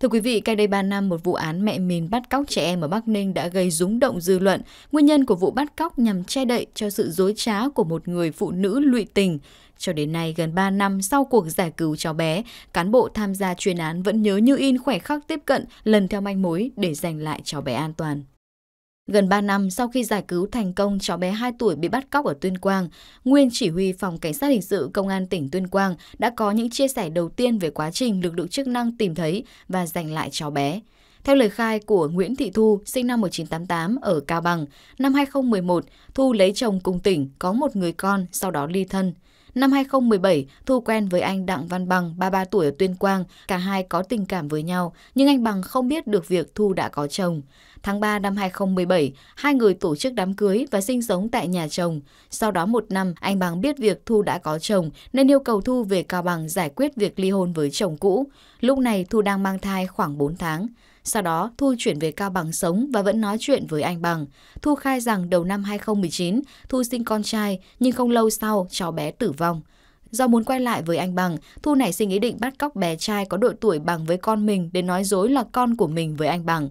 Thưa quý vị, cách đây 3 năm, một vụ án mẹ mìn bắt cóc trẻ em ở Bắc Ninh đã gây rúng động dư luận. Nguyên nhân của vụ bắt cóc nhằm che đậy cho sự dối trá của một người phụ nữ lụy tình. Cho đến nay, gần 3 năm sau cuộc giải cứu cháu bé, cán bộ tham gia chuyên án vẫn nhớ như in khỏe khắc tiếp cận lần theo manh mối để giành lại cháu bé an toàn. Gần 3 năm sau khi giải cứu thành công cháu bé 2 tuổi bị bắt cóc ở Tuyên Quang, nguyên chỉ huy phòng cảnh sát hình sự công an tỉnh Tuyên Quang đã có những chia sẻ đầu tiên về quá trình lực lượng chức năng tìm thấy và giành lại cháu bé. Theo lời khai của Nguyễn Thị Thu, sinh năm 1988 ở Cao Bằng, năm 2011, Thu lấy chồng cùng tỉnh, có một người con, sau đó ly thân. Năm 2017, Thu quen với anh Đặng Văn Bằng, 33 tuổi ở Tuyên Quang, cả hai có tình cảm với nhau, nhưng anh Bằng không biết được việc Thu đã có chồng. Tháng 3 năm 2017, hai người tổ chức đám cưới và sinh sống tại nhà chồng. Sau đó một năm, anh Bằng biết việc Thu đã có chồng nên yêu cầu Thu về Cao Bằng giải quyết việc ly hôn với chồng cũ. Lúc này Thu đang mang thai khoảng 4 tháng. Sau đó, Thu chuyển về Cao Bằng sống và vẫn nói chuyện với anh Bằng. Thu khai rằng đầu năm 2019, Thu sinh con trai, nhưng không lâu sau, cháu bé tử vong. Do muốn quay lại với anh Bằng, Thu nảy sinh ý định bắt cóc bé trai có độ tuổi bằng với con mình để nói dối là con của mình với anh Bằng.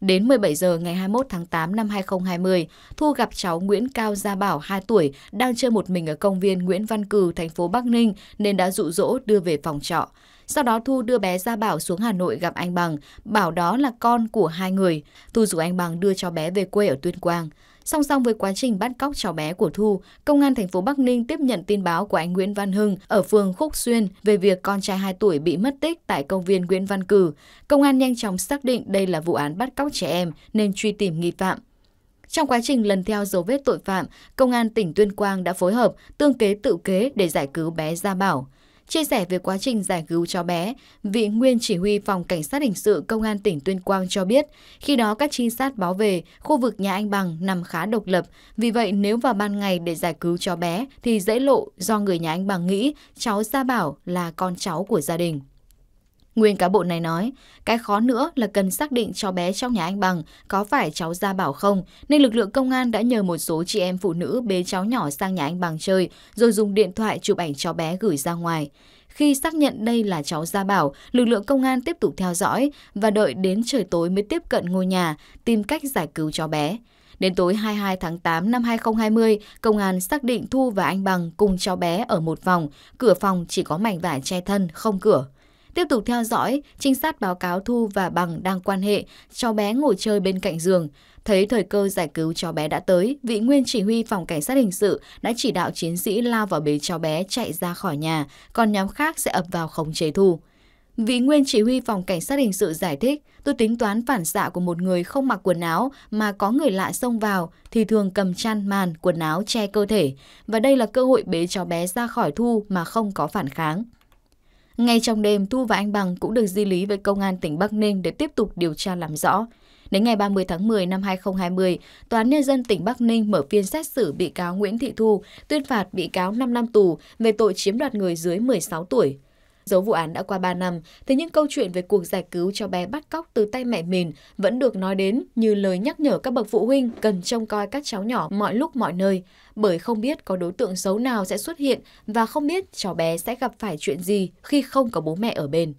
Đến 17 giờ ngày 21 tháng 8 năm 2020, Thu gặp cháu Nguyễn Cao Gia Bảo 2 tuổi đang chơi một mình ở công viên Nguyễn Văn Cừ thành phố Bắc Ninh nên đã dụ dỗ đưa về phòng trọ. Sau đó Thu đưa bé Gia Bảo xuống Hà Nội gặp anh Bằng, bảo đó là con của hai người. Thu rủ anh Bằng đưa cho bé về quê ở Tuyên Quang. Song song với quá trình bắt cóc cháu bé của Thu, công an thành phố Bắc Ninh tiếp nhận tin báo của anh Nguyễn Văn Hưng ở phường Khúc Xuyên về việc con trai 2 tuổi bị mất tích tại công viên Nguyễn Văn Cử. Công an nhanh chóng xác định đây là vụ án bắt cóc trẻ em nên truy tìm nghi phạm. Trong quá trình lần theo dấu vết tội phạm, công an tỉnh Tuyên Quang đã phối hợp tương kế tự kế để giải cứu bé Gia Bảo. Chia sẻ về quá trình giải cứu cháu bé, vị nguyên chỉ huy phòng cảnh sát hình sự công an tỉnh Tuyên Quang cho biết, khi đó các trinh sát báo về khu vực nhà anh Bằng nằm khá độc lập, vì vậy nếu vào ban ngày để giải cứu cháu bé thì dễ lộ do người nhà anh Bằng nghĩ cháu Gia Bảo là con cháu của gia đình. Nguyên cán bộ này nói, cái khó nữa là cần xác định cháu bé trong nhà anh Bằng có phải cháu Gia Bảo không, nên lực lượng công an đã nhờ một số chị em phụ nữ bế cháu nhỏ sang nhà anh Bằng chơi, rồi dùng điện thoại chụp ảnh cháu bé gửi ra ngoài. Khi xác nhận đây là cháu Gia Bảo, lực lượng công an tiếp tục theo dõi và đợi đến trời tối mới tiếp cận ngôi nhà, tìm cách giải cứu cháu bé. Đến tối 22 tháng 8 năm 2020, công an xác định Thu và anh Bằng cùng cháu bé ở một phòng, cửa phòng chỉ có mảnh vải che thân, không cửa. Tiếp tục theo dõi, trinh sát báo cáo Thu và Bằng đang quan hệ, cháu bé ngồi chơi bên cạnh giường. Thấy thời cơ giải cứu cháu bé đã tới, vị nguyên chỉ huy phòng cảnh sát hình sự đã chỉ đạo chiến sĩ lao vào bế cháu bé chạy ra khỏi nhà, còn nhóm khác sẽ ập vào khống chế Thu. Vị nguyên chỉ huy phòng cảnh sát hình sự giải thích, tôi tính toán phản xạ của một người không mặc quần áo mà có người lạ xông vào thì thường cầm chăn màn, quần áo che cơ thể. Và đây là cơ hội bế cháu bé ra khỏi thu mà không có phản kháng. Ngay trong đêm, Thu và anh Bằng cũng được di lý về công an tỉnh Bắc Ninh để tiếp tục điều tra làm rõ. Đến ngày 30 tháng 10 năm 2020, Tòa án Nhân dân tỉnh Bắc Ninh mở phiên xét xử bị cáo Nguyễn Thị Thu, tuyên phạt bị cáo 5 năm tù về tội chiếm đoạt người dưới 16 tuổi. Dẫu vụ án đã qua 3 năm, thế nhưng câu chuyện về cuộc giải cứu cho bé bắt cóc từ tay mẹ mình vẫn được nói đến như lời nhắc nhở các bậc phụ huynh cần trông coi các cháu nhỏ mọi lúc mọi nơi, bởi không biết có đối tượng xấu nào sẽ xuất hiện và không biết cháu bé sẽ gặp phải chuyện gì khi không có bố mẹ ở bên.